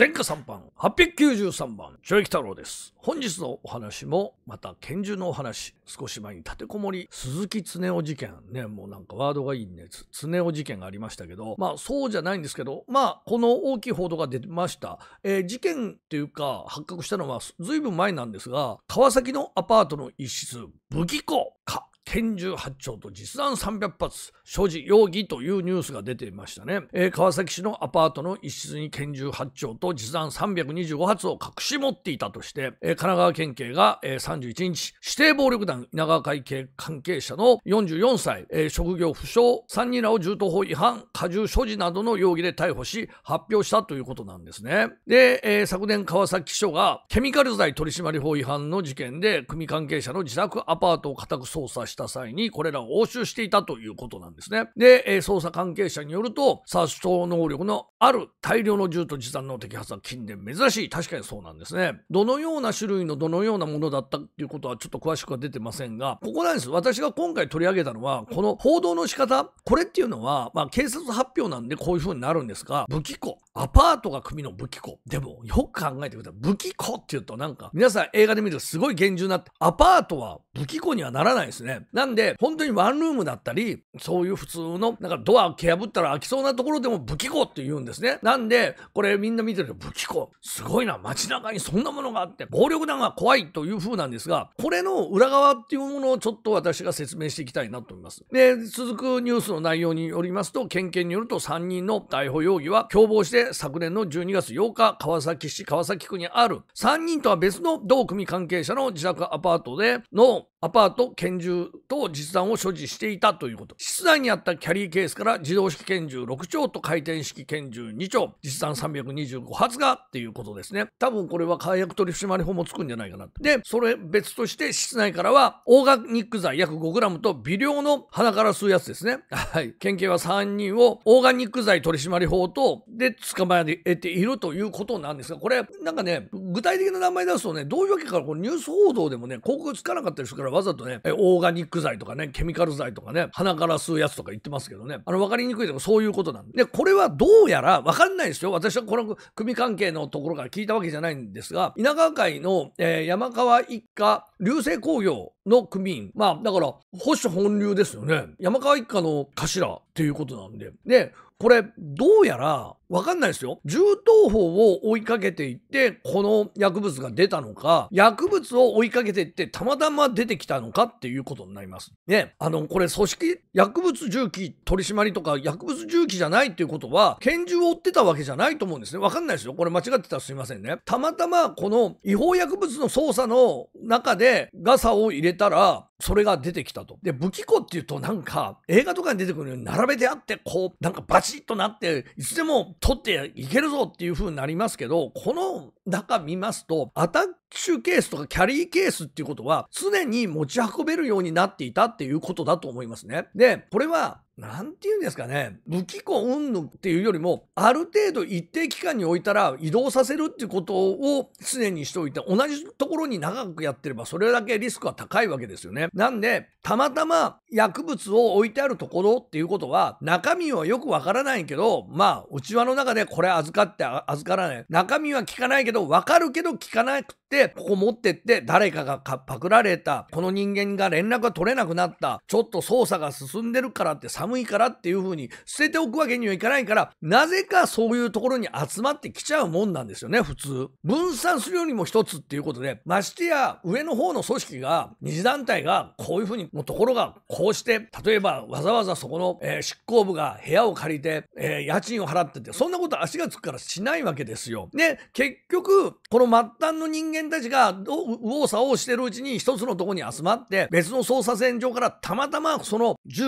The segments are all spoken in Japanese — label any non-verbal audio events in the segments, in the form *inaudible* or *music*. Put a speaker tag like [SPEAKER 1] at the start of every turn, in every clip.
[SPEAKER 1] 前科3番、893番、正木太郎です。本日のお話も、また拳銃のお話、少し前に立てこもり、鈴木恒夫事件、ね、もうなんかワードがいいね、恒夫事件がありましたけど、まあそうじゃないんですけど、まあこの大きい報道が出ました。えー、事件っていうか、発覚したのは随分前なんですが、川崎のアパートの一室、武器庫か拳銃8丁と実弾300発所持容疑というニュースが出ていましたね、えー、川崎市のアパートの一室に拳銃8丁と実弾325発を隠し持っていたとして、えー、神奈川県警が、えー、31日指定暴力団稲川会系関係者の44歳、えー、職業不詳3人らを銃刀法違反過重所持などの容疑で逮捕し発表したということなんですねで、えー、昨年川崎署がケミカル剤取締法違反の事件で組関係者の自宅アパートを家宅捜査したした際にこれらを押収していたということなんですね。で、えー、捜査関係者によると殺傷能力のある大量の銃と持参の摘発は近年珍しい確かにそうなんですね。どのような種類のどのようなものだったっていうことはちょっと詳しくは出てませんがここなんです私が今回取り上げたのはこの報道の仕方これっていうのは、まあ、警察発表なんでこういう風になるんですが武器庫アパートが組の武器庫でもよく考えてください武器庫っていうとなんか皆さん映画で見るとすごい厳重なってアパートは武器庫にはならないですねなんで、本当にワンルームだったり、そういう普通の、なんかドア蹴破ったら開きそうなところでも武器庫って言うんですね。なんで、これみんな見てると武器庫、すごいな、街中にそんなものがあって、暴力団が怖いという風なんですが、これの裏側っていうものをちょっと私が説明していきたいなと思います。で、続くニュースの内容によりますと、県警によると3人の逮捕容疑は共謀して昨年の12月8日、川崎市川崎区にある3人とは別の同組関係者の自宅アパートでのアパート、拳銃と実弾を所持していたということ。室内にあったキャリーケースから自動式拳銃6丁と回転式拳銃2丁、実弾325発がっていうことですね。多分これは火薬取締法もつくんじゃないかな。で、それ別として室内からはオーガニック剤約 5g と微量の鼻から吸うやつですね。はい。県警は3人をオーガニック剤取締法とで捕まえているということなんですが、これなんかね、具体的な名前出すとね、どういうわけかこのニュース報道でもね、広告つかなかったりするから、からわざとね、オーガニック剤とかね、ケミカル剤とかね、鼻から吸うやつとか言ってますけどね、あの、分かりにくいでもそういうことなんで、でこれはどうやら分かんないですよ。私はこの組関係のところから聞いたわけじゃないんですが、稲川会の、えー、山川一家流星工業の組員。まあ、だから、保守本流ですよね。山川一家の頭っていうことなんで。で、これ、どうやら、わかんないですよ。銃刀法を追いかけていって、この薬物が出たのか、薬物を追いかけていって、たまたま出てきたのかっていうことになります。ね。あの、これ、組織、薬物銃器取締りとか、薬物銃器じゃないっていうことは、拳銃を追ってたわけじゃないと思うんですね。わかんないですよ。これ間違ってたらすいませんね。たまたま、この違法薬物の捜査の中で、で、ガサを入れたら、それが出てきたと。で、武器庫っていうとなんか、映画とかに出てくるように並べてあって、こう、なんかバチッとなって、いつでも取っていけるぞっていう風になりますけど、この中見ますと、アタッュ種ケースとかキャリーケースっていうことは常に持ち運べるようになっていたっていうことだと思いますね。で、これはなんて言うんですかね、武器庫云々っていうよりも、ある程度一定期間に置いたら移動させるっていうことを常にしておいて、同じところに長くやってれば、それだけリスクは高いわけですよね。なんで、たまたま薬物を置いてあるところっていうことは、中身はよくわからないけど、まあ、内輪の中でこれ預かって、預からない。中身は聞かないけど、わかるけど聞かなく、ここ持ってって、誰かがパクられた、この人間が連絡が取れなくなった、ちょっと捜査が進んでるからって寒いからっていう風に捨てておくわけにはいかないから、なぜかそういうところに集まってきちゃうもんなんですよね、普通。分散するよりも一つっていうことで、ましてや、上の方の組織が、二次団体がこういう風に、のところがこうして、例えばわざわざそこの、えー、執行部が部屋を借りて、えー、家賃を払ってて、そんなこと足がつくからしないわけですよ。で、結局、この末端の人間間たちが右往左往してるうちに一つのとこに集まって、別の捜査線上からたまたまその銃、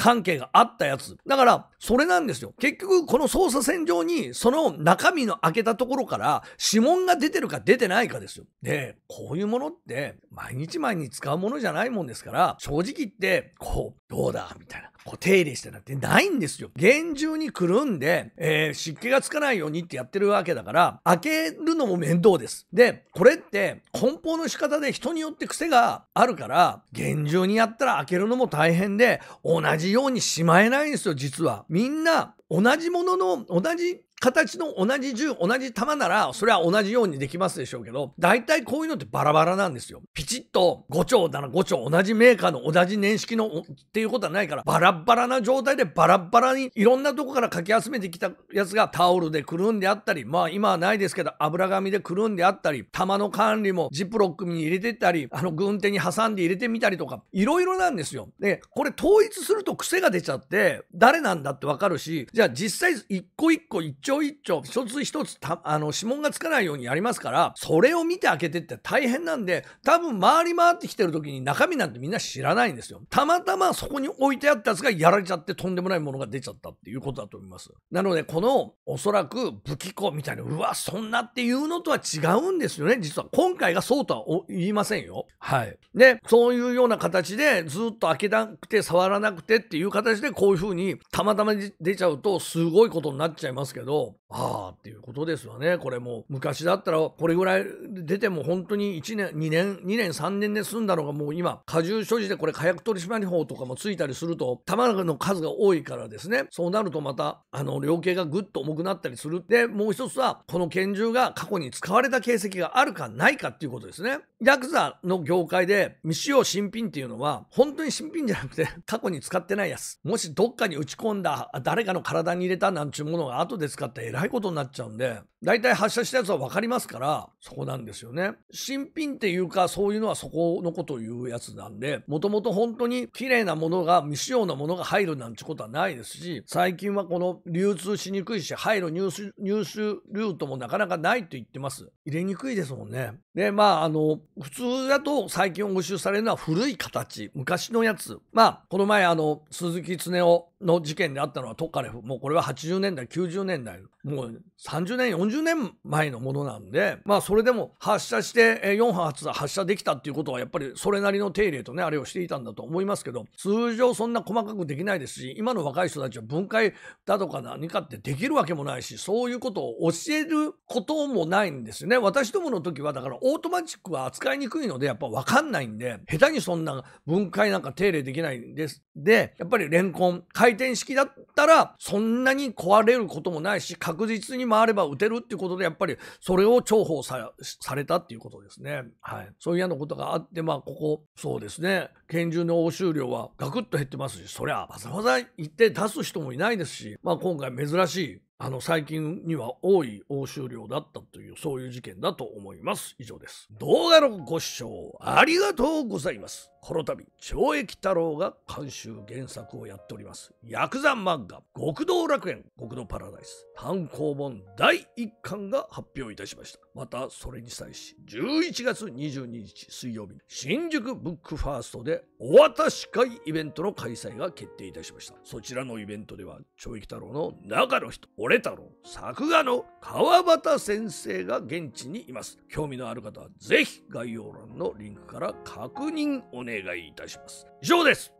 [SPEAKER 1] 関係があったやつ。だから、それなんですよ。結局、この捜査線上に、その中身の開けたところから、指紋が出てるか出てないかですよ。で、こういうものって、毎日毎日使うものじゃないもんですから、正直言って、こう、どうだみたいな。こう手入れしてなんてないんですよ。厳重にくるんで、えー、湿気がつかないようにってやってるわけだから、開けるのも面倒です。で、これって梱包の仕方で人によって癖があるから、厳重にやったら開けるのも大変で、同じようにしまえないんですよ、実は。みんな、同じものの、同じ形の同じ銃、同じ弾なら、それは同じようにできますでしょうけど、大体こういうのってバラバラなんですよ。ピチッと5丁だな5丁、同じメーカーの同じ年式のっていうことはないから、バラバラな状態でバラバラにいろんなとこからかき集めてきたやつがタオルでくるんであったり、まあ今はないですけど、油紙でくるんであったり、弾の管理もジップロックに入れてったり、あの軍手に挟んで入れてみたりとか、いろいろなんですよ。で、これ統一すると癖が出ちゃって、誰なんだってわかるし、じゃあ実際一個一個一丁丁一丁、一つ一つた、あの、指紋がつかないようにやりますから、それを見て開けてって大変なんで、多分回り回ってきてる時に中身なんてみんな知らないんですよ。たまたまそこに置いてあったやつがやられちゃってとんでもないものが出ちゃったっていうことだと思います。なので、この、おそらく武器庫みたいな、うわ、そんなっていうのとは違うんですよね。実は今回がそうとは言いませんよ。はい。で、そういうような形でずっと開けなくて触らなくてっていう形でこういうふうにたまたま出ちゃうとすごいことになっちゃいますけど、home. ああっていうことですよね。これも昔だったらこれぐらい出ても本当に1年、2年、2年、3年で済んだのがもう今、過重所持でこれ火薬取締法とかもついたりすると、弾の数が多いからですね。そうなるとまた、あの、量刑がぐっと重くなったりする。で、もう一つは、この拳銃が過去に使われた形跡があるかないかっていうことですね。ヤクザの業界で未使用新品っていうのは、本当に新品じゃなくて *laughs* 過去に使ってないやつ。もしどっかに打ち込んだ、誰かの体に入れたなんちゅうものが後で使った偉いことになっちゃうんで、大体発射したやつは分かりますから、そこなんですよね。新品っていうか、そういうのはそこのことを言うやつなんで、もともと本当に綺麗なものが、未使用なものが入るなんてことはないですし、最近はこの流通しにくいし、入る入手、入手ルートもなかなかないと言ってます。入れにくいですもんね。で、まあ、あの、普通だと最近押収されるのは古い形、昔のやつ。まあ、この前、あの、鈴木恒夫の事件であったのはトカレフ。もうこれは80年代、90年代。もう30年、40年前のものなんで、まあそれでも発射して4発発射できたっていうことはやっぱりそれなりの手入れとね、あれをしていたんだと思いますけど、通常そんな細かくできないですし、今の若い人たちは分解だとか何かってできるわけもないし、そういうことを教えることもないんですね。私どもの時はだからオートマチックは扱いにくいのでやっぱわかんないんで、下手にそんな分解なんか手入れできないんです。で、やっぱりレンコン、回転式だったらそんなに壊れることもないし、確確実に回れば打てるっていうことで、やっぱりそれを重宝されたっていうことですね。はい。そういうようなことがあって、まあ、ここ、そうですね。拳銃の押収量はガクッと減ってますし、そりゃ、わざわざ行って出す人もいないですし、まあ、今回珍しいあの、最近には多い押収量だったという、そういう事件だと思います。以上です。動画のご視聴ありがとうございます。この度、懲役太郎が監修原作をやっております。ヤクザ漫画、極道楽園、極道パラダイス、単行本第1巻が発表いたしました。また、それに際し、11月22日水曜日、新宿ブックファーストでお渡し会イベントの開催が決定いたしました。そちらのイベントでは、懲役太郎の中の人、れ太郎作画の川端先生が現地にいます興味のある方はぜひ概要欄のリンクから確認お願いいたします以上です